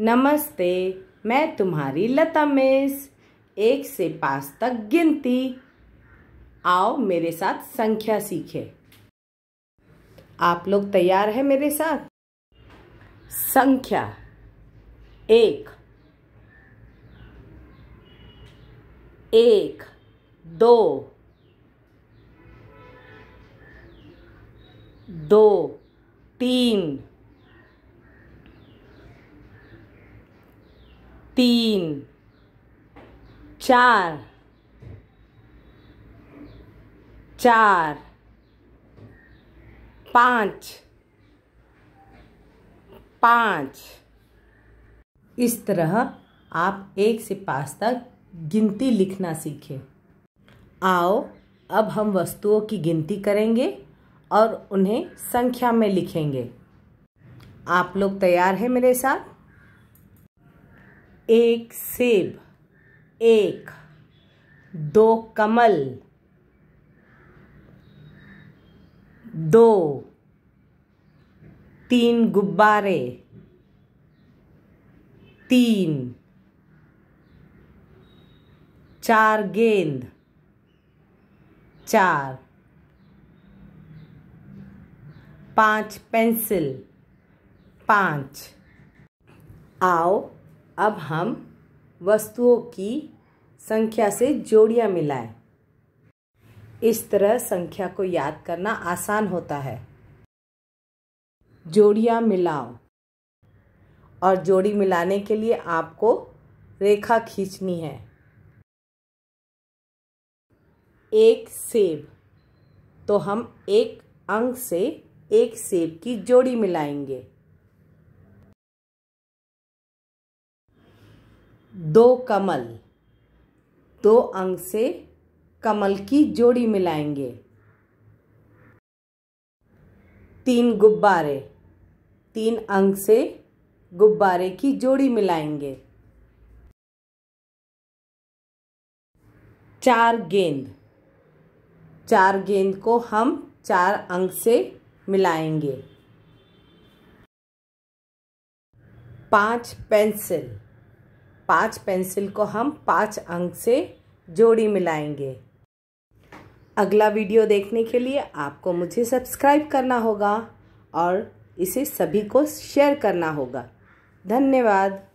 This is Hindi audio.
नमस्ते मैं तुम्हारी लता मेस एक से पाँच तक गिनती आओ मेरे साथ संख्या सीखे आप लोग तैयार हैं मेरे साथ संख्या एक एक दो दो तीन तीन चार चार पाँच पाँच इस तरह आप एक से पाँच तक गिनती लिखना सीखें आओ अब हम वस्तुओं की गिनती करेंगे और उन्हें संख्या में लिखेंगे आप लोग तैयार हैं मेरे साथ एक सेब एक दो कमल दो तीन गुब्बारे तीन चार गेंद चार पांच पेंसिल पांच आओ अब हम वस्तुओं की संख्या से जोड़ियाँ मिलाएं। इस तरह संख्या को याद करना आसान होता है जोड़िया मिलाओ और जोड़ी मिलाने के लिए आपको रेखा खींचनी है एक सेब तो हम एक अंक से एक सेब की जोड़ी मिलाएंगे दो कमल दो अंक से कमल की जोड़ी मिलाएंगे तीन गुब्बारे तीन अंक से गुब्बारे की जोड़ी मिलाएंगे चार गेंद चार गेंद को हम चार अंक से मिलाएंगे पांच पेंसिल पाँच पेंसिल को हम पाँच अंक से जोड़ी मिलाएंगे अगला वीडियो देखने के लिए आपको मुझे सब्सक्राइब करना होगा और इसे सभी को शेयर करना होगा धन्यवाद